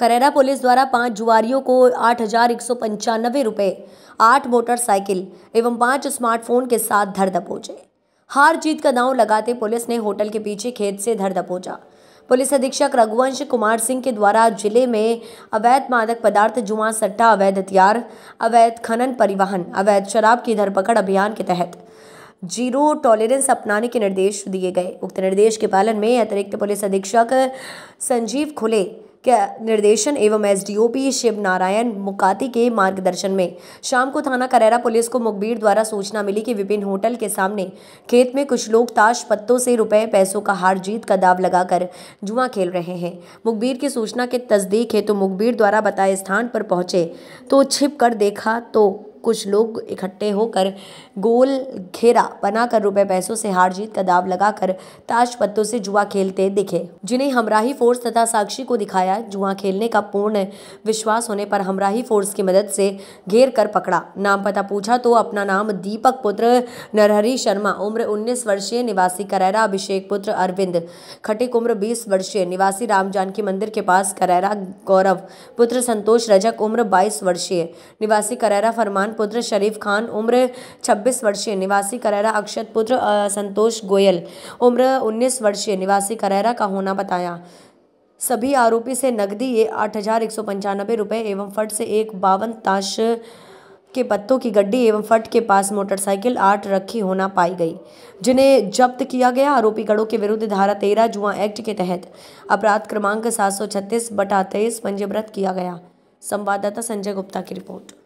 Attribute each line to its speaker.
Speaker 1: Kharera police द्वारा पांच जुआरियों को आठ हजार एक सौ पंचानबे रुपये आठ मोटरसाइकिल एवं पांच स्मार्टफोन के साथ धर दबोचे हार जीत का दांव लगाते पुलिस ने होटल के पीछे खेत से धर दबोचा पुलिस अधीक्षक रघुवंश कुमार सिंह के द्वारा जिले में अवैध मादक पदार्थ जुआ सट्टा अवैध हथियार अवैध खनन परिवहन अवैध शराब की धरपकड़ अभियान के तहत जीरो टॉलरेंस अपनाने के निर्देश दिए गए उक्त निर्देश के पालन में अतिरिक्त पुलिस अधीक्षक संजीव खुले निर्देशन एवं एसडीओपी शिव नारायण मुकाती के मार्गदर्शन में शाम को थाना करेरा पुलिस को मुखबिर द्वारा सूचना मिली कि विपिन होटल के सामने खेत में कुछ लोग ताश पत्तों से रुपए पैसों का हार जीत का दाव लगाकर जुआ खेल रहे हैं मुखबिर की सूचना के तस्दीक है तो मुखबिर द्वारा बताए स्थान पर पहुंचे तो छिप कर देखा तो कुछ लोग इकट्ठे होकर गोल घेरा बनाकर रुपए पैसों से हार जीत का दाव लगाकर ताश पत्तों से जुआ खेलते दिखे जिन्हें हमराही फोर्स तथा साक्षी को दिखाया जुआ खेलने का पूर्ण विश्वास होने पर हमराही फोर्स की मदद से घेर कर पकड़ा नाम पता पूछा तो अपना नाम दीपक पुत्र नरहरी शर्मा उम्र उन्नीस वर्षीय निवासी करैरा अभिषेक पुत्र अरविंद खटिक उम्र बीस वर्षीय निवासी राम जानकी मंदिर के पास करैरा गौरव पुत्र संतोष रजक उम्र बाईस वर्षीय निवासी करैरा फरमान चौहान पुत्र शरीफ खान उम्र 26 वर्षीय निवासी करैरा अक्षत पुत्र संतोष गोयल उम्र 19 वर्षीय निवासी करैरा का होना बताया सभी आरोपी से नकदी ये आठ हजार एक सौ पंचानबे रुपये एवं फट से एक बावन ताश के पत्तों की गड्डी एवं फट के पास मोटरसाइकिल आठ रखी होना पाई गई जिन्हें जब्त किया गया आरोपी गढ़ों के विरुद्ध धारा तेरह जुआ एक्ट के तहत अपराध क्रमांक सात सौ छत्तीस बटा तेईस पंजीबृत किया गया संवाददाता संजय गुप्ता की रिपोर्ट